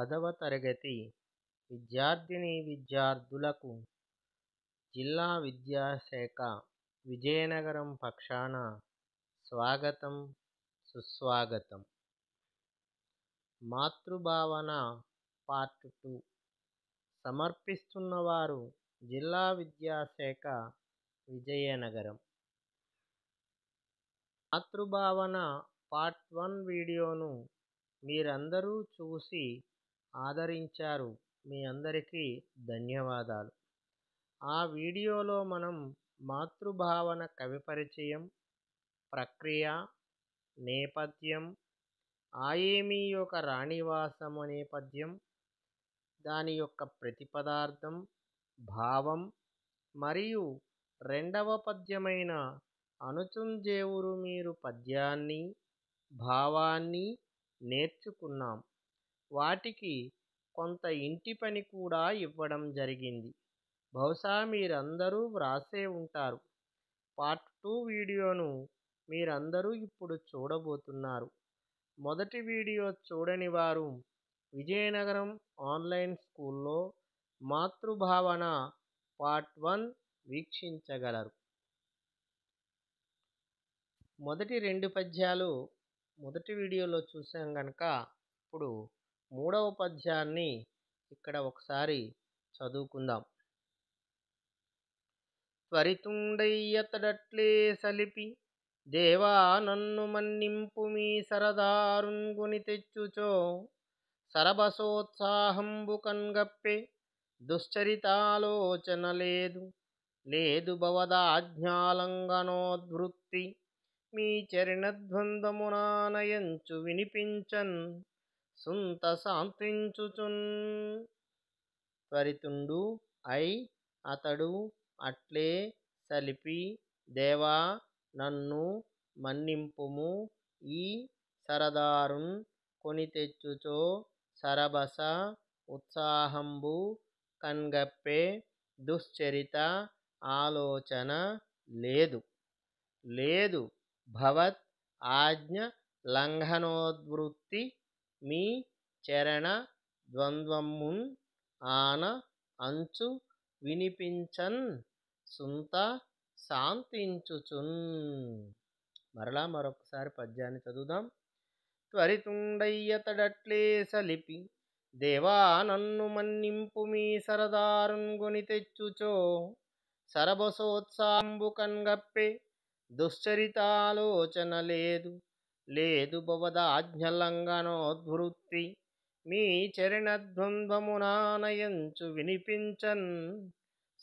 పదవ తరగతి విద్యార్థిని విద్యార్థులకు జిల్లా విద్యాశాఖ విజయనగరం పక్షాన స్వాగతం సుస్వాగతం మాతృభావన పార్ట్ టూ సమర్పిస్తున్నవారు జిల్లా విద్యాశాఖ విజయనగరం మాతృభావన పార్ట్ వన్ వీడియోను మీరందరూ చూసి ఆదరించారు మీ అందరికీ ధన్యవాదాలు ఆ వీడియోలో మనం మాతృభావన కవి పరిచయం ప్రక్రియ నేపథ్యం ఆయేమి యొక్క రాణివాసం అనే పద్యం దాని యొక్క ప్రతిపదార్థం భావం మరియు రెండవ పద్యమైన అనుచుంజేవురు మీరు పద్యాన్ని భావాన్ని నేర్చుకున్నాం వాటికి కొంత ఇంటి పని కూడా ఇవ్వడం జరిగింది బహుశా మీరందరూ వ్రాసే ఉంటారు పార్ట్ టూ వీడియోను మీరందరూ ఇప్పుడు చూడబోతున్నారు మొదటి వీడియో చూడని వారు విజయనగరం ఆన్లైన్ స్కూల్లో మాతృభావన పార్ట్ వన్ వీక్షించగలరు మొదటి రెండు పద్యాలు మొదటి వీడియోలో చూసాం కనుక ఇప్పుడు మూడవ పద్యాన్ని ఇక్కడ ఒకసారి చదువుకుందాం త్వరితుండయ్యతడట్లే సలిపి దేవా నన్ను మన్నింపు మీ సరదారుంగుని తెచ్చుచో సరబసోత్సాహంబు కన్గప్పే దుశ్చరితాలోచన లేదు లేదు భవదాజ్ఞాలంగనోద్వృత్తి మీ చరిణద్వంద్వమునానయంచు వినిపించన్ సుంత శాంతించుచున్ త్వరితుండు ఐ అతడు అట్లే సలిపి దేవా నన్ను మన్నింపుము ఈ సరదారున్ కొని తెచ్చుచో సరబస ఉత్సాహంబు కన్గప్పే దుశ్చరిత ఆలోచన లేదు లేదు భవత్ ఆజ్ఞ లంఘనోద్వృత్తి మీ చరణ ద్వంద్వమున్ ఆన అంచు వినిపించన్ సుంత శాంతించుచున్ మరలా మరొకసారి పద్యాన్ని చదువుదాం త్వరితుండయ్యతడట్లే సలిపి దేవా నన్ను మన్నింపు మీ సరదారున్ గుని తెచ్చుచో సరబసోత్సాంబు కన్గప్పే దుశ్చరితాలోచన లేదు లేదు భవదాజ్ఞలంఘనోద్వృత్తి మీ చరణద్వంద్వమునానయంచు వినిపించన్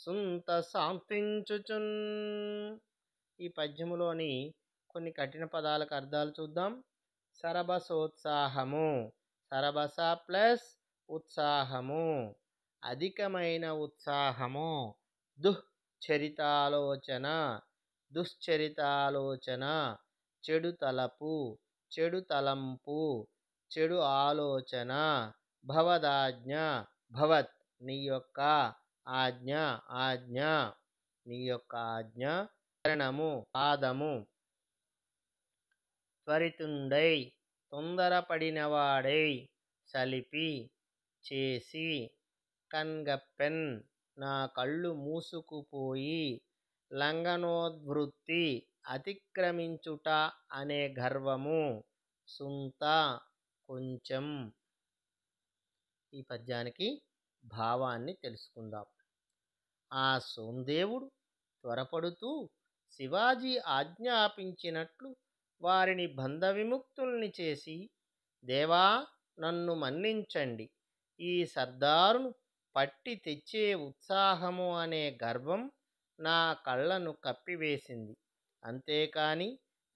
సుంత శాంతించుచున్ ఈ పద్యములోని కొన్ని కఠిన పదాలకు అర్థాలు చూద్దాం సరబసోత్సాహము సరబస ప్లస్ ఉత్సాహము అధికమైన ఉత్సాహము దుశ్చరితాలోచన దుశ్చరితాలోచన చెడు తలపు చెడు తలంపు చెడు ఆలోచన భవదాజ్ఞ భవత్ నీ యొక్క ఆజ్ఞ ఆజ్ఞ నీ యొక్క ఆజ్ఞ కరణము పాదము త్వరితుండై తొందరపడినవాడై సలిపి చేసి కన్గప్పెన్ నా కళ్ళు మూసుకుపోయి లంగనోద్వృత్తి అతిక్రమించుట అనే గర్వము సుంత కొంచెం ఈ పద్యానికి భావాన్ని తెలుసుకుందాం ఆ సోమదేవుడు త్వరపడుతూ శివాజీ ఆజ్ఞాపించినట్లు వారిని బంధ విముక్తుల్ని చేసి దేవా నన్ను మన్నించండి ఈ సర్దారును పట్టి తెచ్చే ఉత్సాహము అనే గర్వం నా కళ్ళను కప్పివేసింది అంతేకాని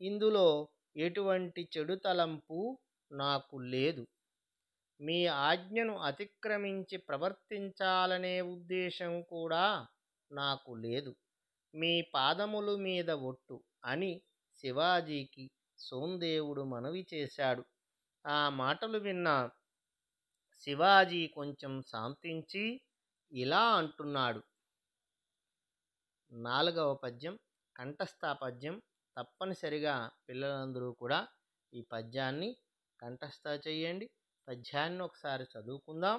ఇందులో ఎటువంటి చెడు తలంపు నాకు లేదు మీ ఆజ్ఞను అతిక్రమించి ప్రవర్తించాలనే ఉద్దేశం కూడా నాకు లేదు మీ పాదములు మీద ఒట్టు అని శివాజీకి సోందేవుడు మనవి చేశాడు ఆ మాటలు విన్న శివాజీ కొంచెం శాంతించి ఇలా అంటున్నాడు నాలుగవ పద్యం కంఠస్థాపద్యం పద్యం తప్పనిసరిగా పిల్లలందరూ కూడా ఈ పద్యాన్ని కంఠస్థ చేయండి పద్యాన్ని ఒకసారి చదువుకుందాం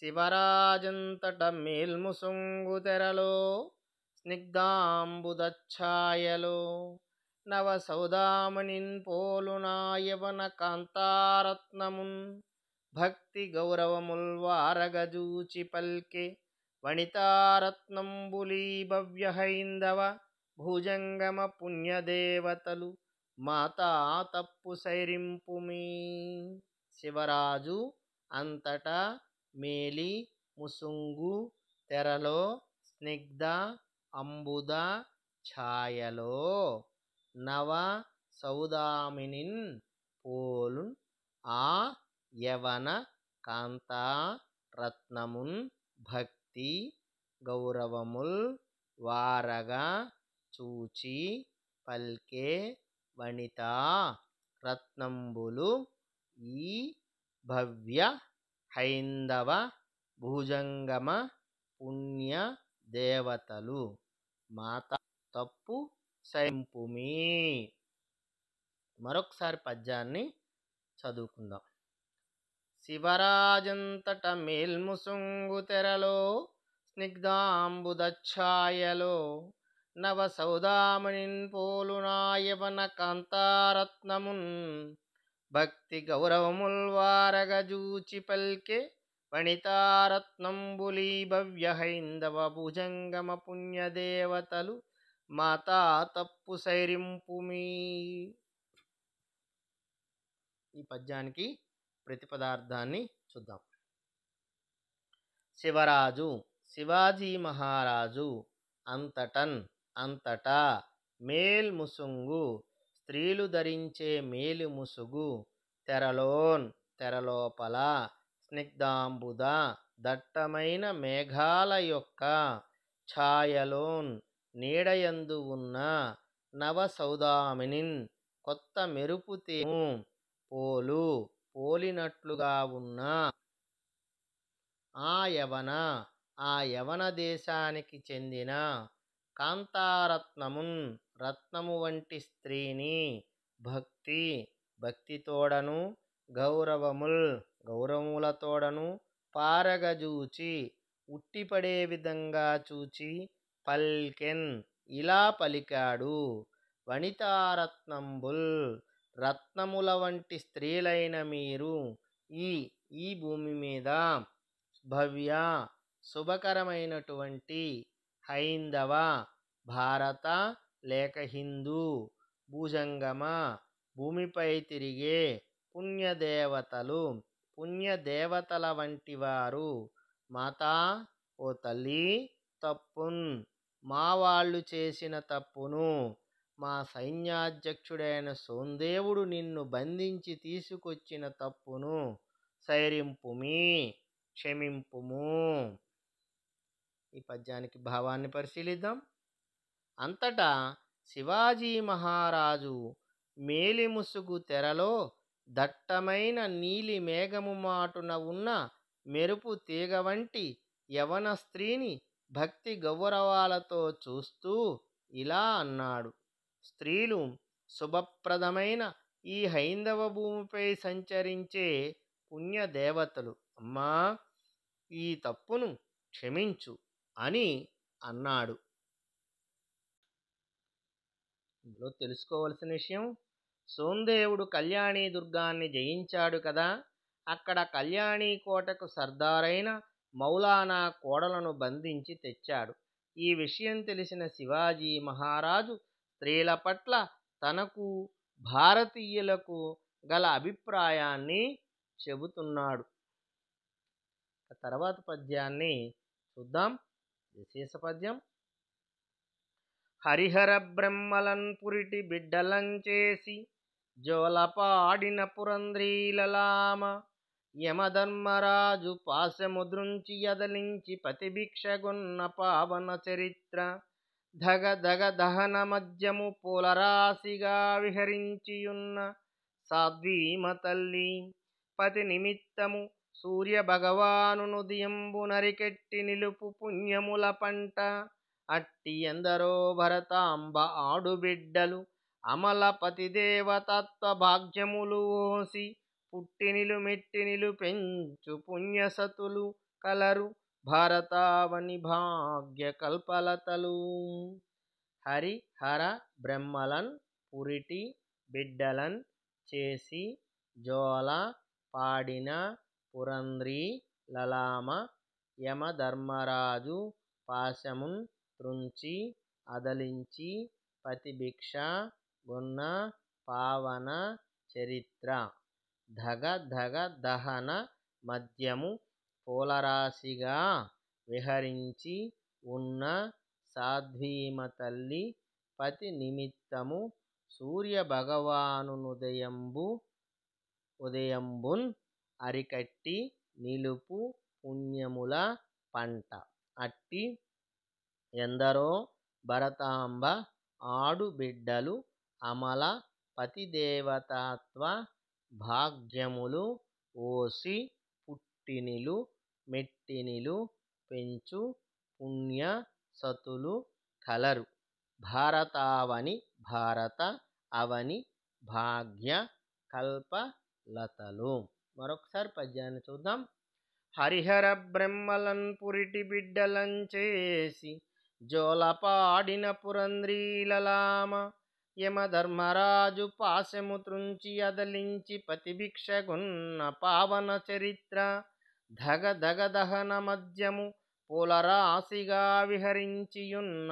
శివరాజంతట మేల్ముసొంగు తెరలో స్నిగ్ధాంబుదఛాయలో నవ సౌదామణిన్ పోలునాయవన కాంతారత్నమున్ భక్తి గౌరవముల్ వారగజూచి పల్కే వణితారత్నంబులీ భవ్యహైందవ భుజంగమ పుణ్యదేవతలు మాతా తప్పు మీ శివరాజు అంతటా మేలి ముసుంగు తెరలో స్నిగ్ధ అంబుద ఛాయలో నవ సౌదామినిన్ పోలున్ ఆ యవన కాంతా రత్నమున్ భక్తి గౌరవముల్ వారగా చూచి పల్కే వనితా రత్నంబులు ఈ భవ్య హైందవ భుజంగమ పుణ్య దేవతలు మాత తప్పు సైంపుమి మరొకసారి పద్యాన్ని చదువుకుందాం శివరాజంతట మేల్ముసుంగు తెరలో స్నిగ్ధాంబుదఛాయలో నవ పోలు నాయవన కాంతారత్నమున్ భక్తి గౌరవముల్ వారగజూచి పల్కే వణితారత్నంబులీ భవ్య హైందవ భుజంగమ పుణ్యదేవతలు మాతా తప్పు మీ ఈ పద్యానికి ప్రతిపదార్థాన్ని చూద్దాం శివరాజు శివాజీ మహారాజు అంతటన్ అంతటా మేల్ముసుంగు స్త్రీలు ధరించే మేలుముసుగు తెరలోన్ తెరలోపల స్నిగ్ధాంబుద దట్టమైన మేఘాల యొక్క ఛాయలోన్ నీడయందు ఉన్న నవసౌదామినిన్ కొత్త మెరుపు తేము పోలు పోలినట్లుగా ఉన్న ఆ యవన ఆ యవన దేశానికి చెందిన కాంతారత్నమున్ రత్నము వంటి స్త్రీని భక్తి భక్తితోడను గౌరవముల్ గౌరవములతోడను పారగజూచి ఉట్టిపడే విధంగా చూచి పల్కెన్ ఇలా పలికాడు వనితారత్నంబుల్ రత్నముల వంటి స్త్రీలైన మీరు ఈ ఈ భూమి మీద భవ్య శుభకరమైనటువంటి హైందవ భారత లేక హిందూ భూజంగమ భూమిపై తిరిగే పుణ్యదేవతలు పుణ్యదేవతల వంటివారు మాత ఓ తల్లి తప్పున్ మా వాళ్ళు చేసిన తప్పును మా సైన్యాధ్యక్షుడైన సోందేవుడు నిన్ను బంధించి తీసుకొచ్చిన తప్పును సైరింపుమి క్షమింపుము ఈ పద్యానికి భావాన్ని పరిశీలిద్దాం అంతటా శివాజీ మహారాజు మేలిముసుగు తెరలో దట్టమైన నీలి మేఘము మాటున ఉన్న మెరుపు తీగ వంటి యవన స్త్రీని భక్తి గౌరవాలతో చూస్తూ ఇలా అన్నాడు స్త్రీలు శుభప్రదమైన ఈ హైందవ భూమిపై సంచరించే పుణ్యదేవతలు అమ్మా ఈ తప్పును క్షమించు అని అన్నాడు ఇందులో తెలుసుకోవలసిన విషయం సోందేవుడు కళ్యాణి దుర్గాన్ని జయించాడు కదా అక్కడ కళ్యాణీ కోటకు సర్దారైన మౌలానా కోడలను బంధించి తెచ్చాడు ఈ విషయం తెలిసిన శివాజీ మహారాజు స్త్రీల పట్ల తనకు భారతీయులకు గల అభిప్రాయాన్ని చెబుతున్నాడు తర్వాత పద్యాన్ని చూద్దాం విశేషపద్యం హరిహర బ్రహ్మలన్ పురిటి బిడ్డలంచేసి జోలపాడిన పురంద్రీలలామ యమధర్మరాజు పాశముద్రుంచి ఎదలించి పతిభిక్షగున్న పావన చరిత్ర ధగ ధగ దహన మధ్యము పూలరాశిగా విహరించియున్న సాధ్వీమ తల్లి పతి నిమిత్తము సూర్య సూర్యభగవానునుదియంబు నరికెట్టి నిలుపు పుణ్యముల పంట అట్టి ఎందరో భరతాంబ ఆడుబిడ్డలు అమలపతి దేవతత్వ భాగ్యములు ఓసి పుట్టినిలు మెట్టినిలు పెంచు పుణ్యసతులు కలరు భారతావని భాగ్య కల్పలతలు హరి హర బ్రహ్మలన్ పురిటి బిడ్డలన్ చేసి జోల పాడిన పురంద్రీ లలామ యమధర్మరాజు పాశమున్ త్రుంచి అదలించి పతిభిక్ష గున్న పావన చరిత్ర దహన మధ్యము పూలరాశిగా విహరించి ఉన్న సాధ్వీమతల్లి పతి నిమిత్తము సూర్యభగవానునుదయంబు ఉదయంబున్ అరికట్టి నిలుపు పుణ్యముల పంట అట్టి ఎందరో భరతాంబ ఆడుబిడ్డలు అమల పతిదేవతత్వ భాగ్యములు ఓసి పుట్టినిలు మెట్టినిలు పెంచు పుణ్య సతులు కలరు భారతావని భారత అవని భాగ్య కల్పలతలు మరొకసారి పద్యాన్ని చూద్దాం హరిహర బ్రహ్మలన్ పురిటి బిడ్డలం చేసి జోలపాడిన పురంద్రీలలామ యమధర్మరాజు పాశము త్రుంచి అదలించి పతిభిక్షగున్న పావన చరిత్ర ధగ ధగ దహన మధ్యము పూలరాశిగా విహరించియున్న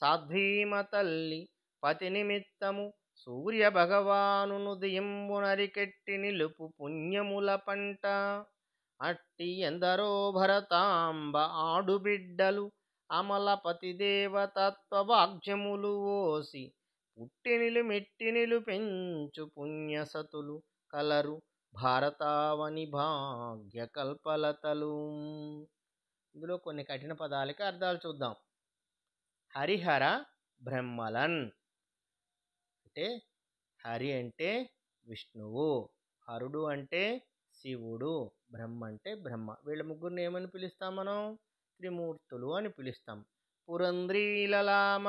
సాధ్వీమ తల్లి పతి నిమిత్తము సూర్య భగవానును దయంబునరికెట్టి నిలుపు పుణ్యముల పంట అట్టి ఎందరో భరతాంబ ఆడుబిడ్డలు అమలపతి దేవతత్వ వాగ్యములు ఓసి పుట్టినిలు మెట్టినిలు పెంచు పుణ్యసతులు కలరు భారతావని భాగ్య కల్పలతలు ఇందులో కొన్ని కఠిన పదాలకి అర్థాలు చూద్దాం హరిహర బ్రహ్మలన్ అంటే హరి అంటే విష్ణువు హరుడు అంటే శివుడు బ్రహ్మ అంటే బ్రహ్మ వీళ్ళ ముగ్గురిని ఏమని పిలుస్తాం మనం త్రిమూర్తులు అని పిలుస్తాం పురంద్రీలలామ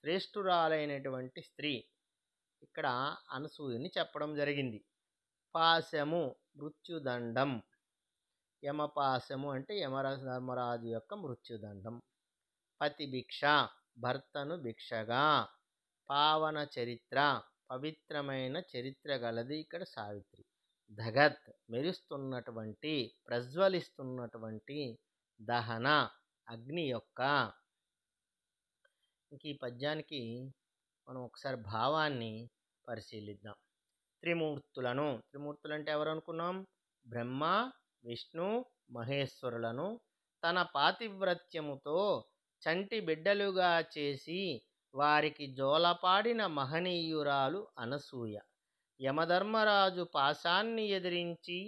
శ్రేష్ఠురాలైనటువంటి స్త్రీ ఇక్కడ అనసూయని చెప్పడం జరిగింది పాశము మృత్యుదండం యమపాశము అంటే యమరాజు ధర్మరాజు యొక్క మృత్యుదండం పతిభిక్ష భర్తను భిక్షగా పావన చరిత్ర పవిత్రమైన చరిత్ర గలది ఇక్కడ సావిత్రి ధగత్ మెరుస్తున్నటువంటి ప్రజ్వలిస్తున్నటువంటి దహన అగ్ని యొక్క ఇంక ఈ పద్యానికి మనం ఒకసారి భావాన్ని పరిశీలిద్దాం త్రిమూర్తులను త్రిమూర్తులు అంటే ఎవరు అనుకున్నాం బ్రహ్మ విష్ణు మహేశ్వరులను తన పాతివ్రత్యముతో చంటి బిడ్డలుగా చేసి వారికి జోలపాడిన మహనీయురాలు అనసూయ యమధర్మరాజు పాశాన్ని ఎదిరించి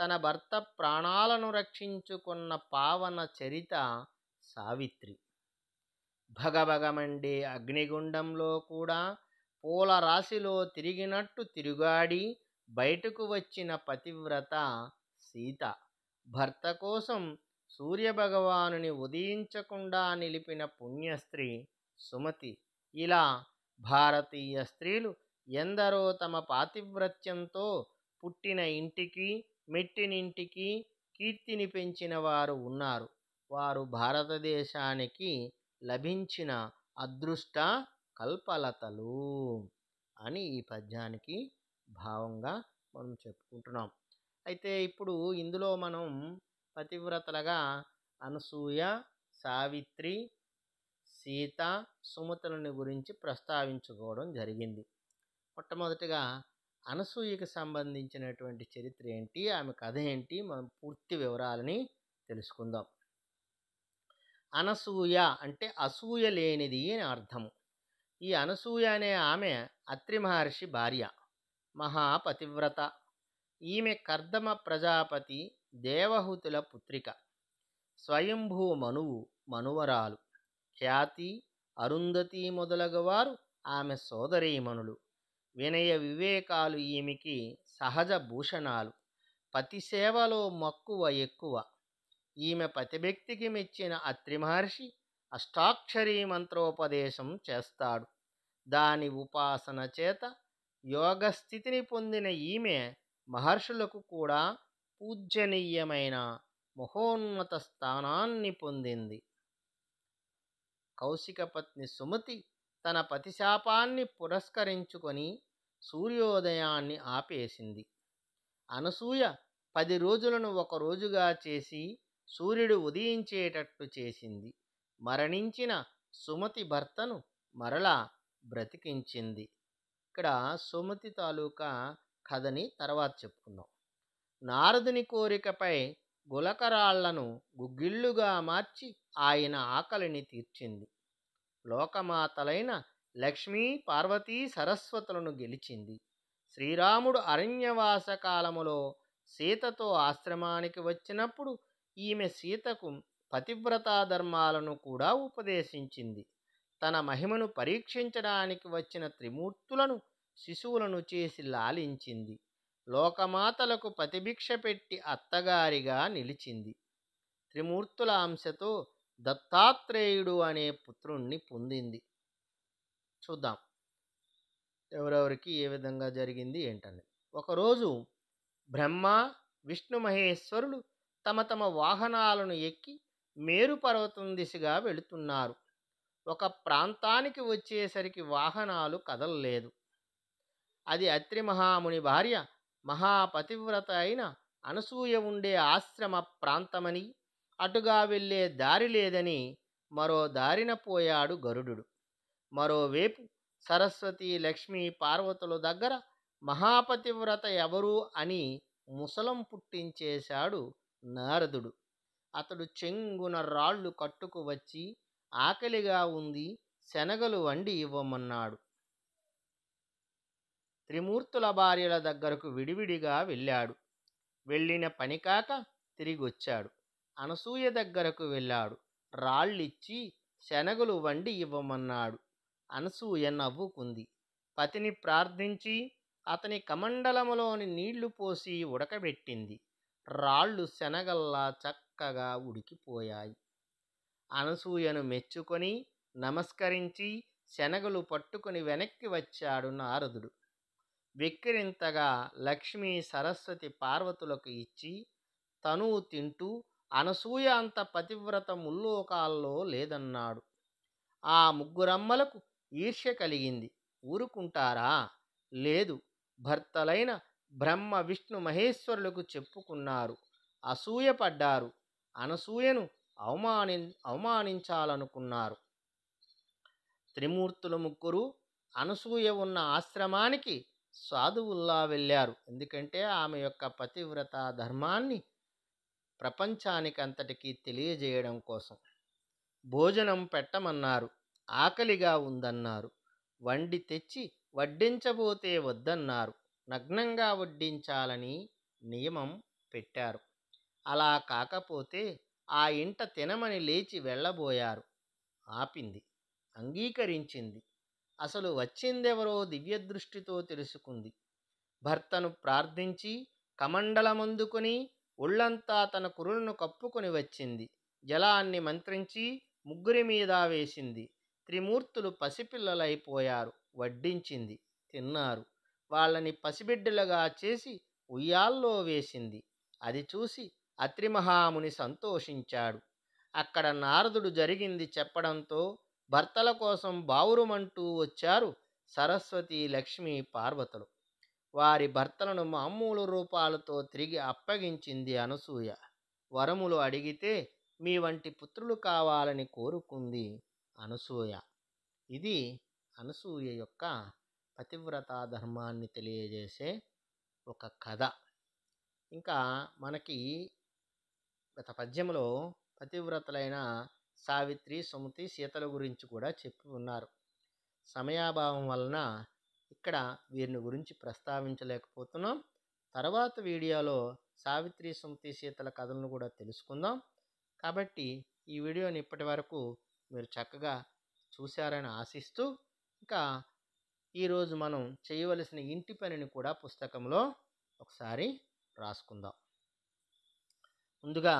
తన భర్త ప్రాణాలను రక్షించుకున్న పావన చరిత సావిత్రి భగభగమండే అగ్నిగుండంలో కూడా పూల రాశిలో తిరిగినట్టు తిరుగాడి బయటకు వచ్చిన పతివ్రత సీత భర్త కోసం సూర్యభగవాను ఉదయించకుండా నిలిపిన పుణ్యస్త్రీ సుమతి ఇలా భారతీయ స్త్రీలు ఎందరో తమ పాతివ్రత్యంతో పుట్టిన ఇంటికి మెట్టినింటికి కీర్తిని పెంచిన వారు ఉన్నారు వారు భారతదేశానికి లభించిన అదృష్ట కల్పలతలు అని ఈ పద్యానికి భావంగా మనం చెప్పుకుంటున్నాం అయితే ఇప్పుడు ఇందులో మనం పతివ్రతలుగా అనసూయ సావిత్రి సీత సుమతులని గురించి ప్రస్తావించుకోవడం జరిగింది మొట్టమొదటిగా అనసూయకి సంబంధించినటువంటి చరిత్ర ఏంటి ఆమె కథ ఏంటి మనం పూర్తి వివరాలని తెలుసుకుందాం అనసూయ అంటే అసూయ లేనిది అని అర్థము ఈ అనసూయ అనే ఆమె అత్రి మహర్షి భార్య మహాపతివ్రత ఈమె కర్దమ ప్రజాపతి దేవహూతుల పుత్రిక స్వయంభూ మనువు మనువరాలు ఖ్యాతి అరుంధతి మొదలగవారు ఆమె సోదరీమణులు వినయ వివేకాలు ఈమెకి సహజ భూషణాలు పతి సేవలో మక్కువ ఎక్కువ ఈమె పతిభక్తికి మెచ్చిన అత్రి మహర్షి అష్టాక్షరీ మంత్రోపదేశం చేస్తాడు దాని ఉపాసన చేత యోగస్థితిని పొందిన ఈమె మహర్షులకు కూడా పూజ్యనీయమైన మహోన్నత స్థానాన్ని పొందింది కౌశికపత్ని సుమతి తన పతిశాపాన్ని పురస్కరించుకొని సూర్యోదయాన్ని ఆపేసింది అనసూయ పది రోజులను ఒక రోజుగా చేసి సూర్యుడు ఉదయించేటట్టు చేసింది మరణించిన సుమతి భర్తను మరలా బ్రతికించింది ఇక్కడ సుమతి తాలూకా కథని తర్వాత చెప్పుకున్నాం నారదుని కోరికపై గులకరాళ్లను గుగ్గిళ్ళుగా మార్చి ఆయన ఆకలిని తీర్చింది లోకమాతలైన లక్ష్మీ పార్వతీ సరస్వతులను గెలిచింది శ్రీరాముడు అరణ్యవాస కాలములో సీతతో ఆశ్రమానికి వచ్చినప్పుడు ఈమె సీతకు పతివ్రతా ధర్మాలను కూడా ఉపదేశించింది తన మహిమను పరీక్షించడానికి వచ్చిన త్రిమూర్తులను శిశువులను చేసి లాలించింది లోకమాతలకు పతిభిక్ష పెట్టి అత్తగారిగా నిలిచింది త్రిమూర్తుల అంశతో దత్తాత్రేయుడు అనే పుత్రుణ్ణి పొందింది చూద్దాం ఎవరెవరికి ఏ విధంగా జరిగింది ఏంటని ఒకరోజు బ్రహ్మ విష్ణు మహేశ్వరులు తమ తమ వాహనాలను ఎక్కి మేరు పర్వతం దిశగా వెళుతున్నారు ఒక ప్రాంతానికి వచ్చేసరికి వాహనాలు కదలలేదు అది అత్రి మహాముని భార్య మహాపతివ్రత అయిన అనసూయ ఉండే ఆశ్రమ ప్రాంతమని అటుగా వెళ్ళే దారి లేదని మరో దారిన పోయాడు గరుడు మరోవైపు సరస్వతి లక్ష్మి పార్వతుల దగ్గర మహాపతివ్రత ఎవరు అని ముసలం పుట్టించేశాడు నారదుడు అతడు చెంగున రాళ్ళు కట్టుకు వచ్చి ఆకలిగా ఉంది శనగలు వండి ఇవ్వమన్నాడు త్రిమూర్తుల భార్యల దగ్గరకు విడివిడిగా వెళ్ళాడు వెళ్ళిన పని కాక తిరిగొచ్చాడు అనసూయ దగ్గరకు వెళ్ళాడు రాళ్ళిచ్చి శనగలు వండి ఇవ్వమన్నాడు అనసూయ నవ్వుకుంది పతిని ప్రార్థించి అతని కమండలములోని నీళ్లు పోసి ఉడకబెట్టింది రాళ్ళు శనగల్లా చక్కగా ఉడికిపోయాయి అనసూయను మెచ్చుకొని నమస్కరించి శనగలు పట్టుకుని వెనక్కి వచ్చాడు నారదుడు వెక్కిరింతగా లక్ష్మి సరస్వతి పార్వతులకు ఇచ్చి తనువు తింటూ అనసూయ అంత పతివ్రత ముల్లోకాల్లో లేదన్నాడు ఆ ముగ్గురమ్మలకు ఈర్ష్య కలిగింది ఊరుకుంటారా లేదు భర్తలైన బ్రహ్మ విష్ణు మహేశ్వరులకు చెప్పుకున్నారు అసూయపడ్డారు అనసూయను అవమాని అవమానించాలనుకున్నారు త్రిమూర్తుల ముగ్గురు అనసూయ ఉన్న ఆశ్రమానికి సాధువుల్లా వెళ్ళారు ఎందుకంటే ఆమె యొక్క పతివ్రత ధర్మాన్ని ప్రపంచానికంతటికీ తెలియజేయడం కోసం భోజనం పెట్టమన్నారు ఆకలిగా ఉందన్నారు వండి తెచ్చి వడ్డించబోతే వద్దన్నారు నగ్నంగా వడ్డించాలని నియమం పెట్టారు అలా కాకపోతే ఆ ఇంట తినమని లేచి వెళ్ళబోయారు ఆపింది అంగీకరించింది అసలు వచ్చిందెవరో దివ్య దృష్టితో తెలుసుకుంది భర్తను ప్రార్థించి కమండలమందుకుని ఒళ్ళంతా తన కురులను కప్పుకొని వచ్చింది జలాన్ని మంత్రించి ముగ్గురి మీద వేసింది త్రిమూర్తులు పసిపిల్లలైపోయారు వడ్డించింది తిన్నారు వాళ్ళని పసిబిడ్డలుగా చేసి ఉయ్యాల్లో వేసింది అది చూసి అత్రిమహాముని సంతోషించాడు అక్కడ నారదుడు జరిగింది చెప్పడంతో భర్తల కోసం బావురుమంటూ వచ్చారు సరస్వతి లక్ష్మి పార్వతులు వారి భర్తలను మామూలు రూపాలతో తిరిగి అప్పగించింది అనసూయ వరములు అడిగితే మీ వంటి పుత్రులు కావాలని కోరుకుంది అనసూయ ఇది అనసూయ యొక్క పతివ్రత ధర్మాన్ని తెలియజేసే ఒక కథ ఇంకా మనకి గత పద్యంలో పతివ్రతలైన సావిత్రి సుమతి సీతల గురించి కూడా చెప్పి ఉన్నారు సమయాభావం వలన ఇక్కడ వీరిని గురించి ప్రస్తావించలేకపోతున్నాం తర్వాత వీడియోలో సావిత్రి సుమతి సీతల కథలను కూడా తెలుసుకుందాం కాబట్టి ఈ వీడియోని ఇప్పటి వరకు మీరు చక్కగా చూశారని ఆశిస్తూ ఇంకా ఈరోజు మనం చేయవలసిన ఇంటి పనిని కూడా పుస్తకంలో ఒకసారి రాసుకుందాం ముందుగా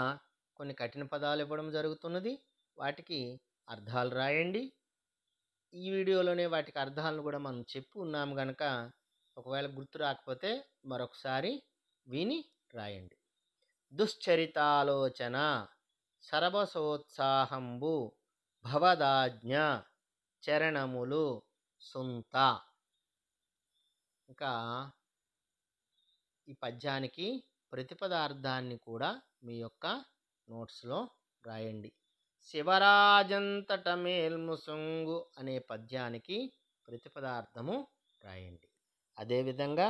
కొన్ని కఠిన పదాలు ఇవ్వడం జరుగుతున్నది వాటికి అర్థాలు రాయండి ఈ వీడియోలోనే వాటికి అర్థాలను కూడా మనం చెప్పి ఉన్నాము కనుక ఒకవేళ గుర్తు రాకపోతే మరొకసారి విని రాయండి దుశ్చరితాలోచన సర్వసోత్సాహంబు భవదాజ్ఞ చరణములు సుంత ఇంకా ఈ పద్యానికి ప్రతిపదార్థాన్ని కూడా మీ యొక్క నోట్స్లో రాయండి శివరాజంతట మేల్ముసంగు అనే పద్యానికి ప్రతిపదార్థము రాయండి అదేవిధంగా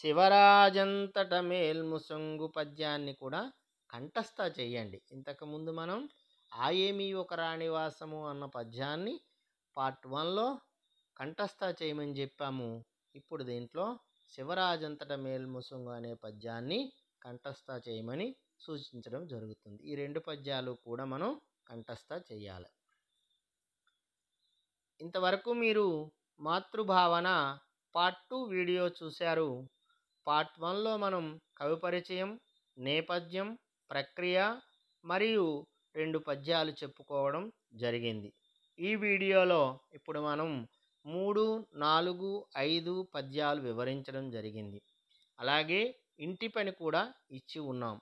శివరాజంతట మేల్ముసంగు పద్యాన్ని కూడా కంఠస్థ చేయండి ఇంతకుముందు మనం ఆయేమి ఒక రాణివాసము అన్న పద్యాన్ని పార్ట్ వన్లో కంఠస్థ చేయమని చెప్పాము ఇప్పుడు దీంట్లో శివరాజంతట మేల్ముసంగు అనే పద్యాన్ని కంఠస్థ చేయమని సూచించడం జరుగుతుంది ఈ రెండు పద్యాలు కూడా మనం కంఠస్థ చేయాలి ఇంతవరకు మీరు మాతృభావన పార్ట్ టూ వీడియో చూశారు పార్ట్ వన్లో మనం కవి పరిచయం నేపథ్యం ప్రక్రియ మరియు రెండు పద్యాలు చెప్పుకోవడం జరిగింది ఈ వీడియోలో ఇప్పుడు మనం మూడు నాలుగు ఐదు పద్యాలు వివరించడం జరిగింది అలాగే ఇంటి పని కూడా ఇచ్చి ఉన్నాం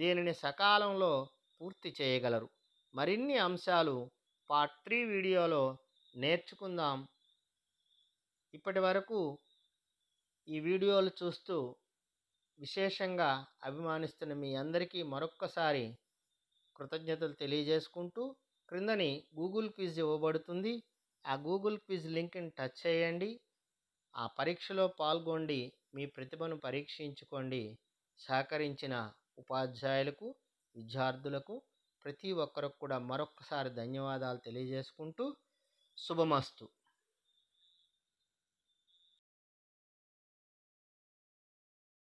దీనిని సకాలంలో పూర్తి చేయగలరు మరిన్ని అంశాలు పార్ట్ త్రీ వీడియోలో నేర్చుకుందాం ఇప్పటి వరకు ఈ వీడియోలు చూస్తూ విశేషంగా అభిమానిస్తున్న మీ అందరికీ మరొక్కసారి కృతజ్ఞతలు తెలియజేసుకుంటూ క్రిందని గూగుల్ క్విజ్ ఇవ్వబడుతుంది ఆ గూగుల్ క్విజ్ లింక్ని టచ్ చేయండి ఆ పరీక్షలో పాల్గొండి మీ ప్రతిభను పరీక్షించుకోండి సహకరించిన ఉపాధ్యాయులకు విద్యార్థులకు ప్రతి ఒక్కరికి కూడా మరొక్కసారి ధన్యవాదాలు తెలియజేసుకుంటూ శుభమస్తు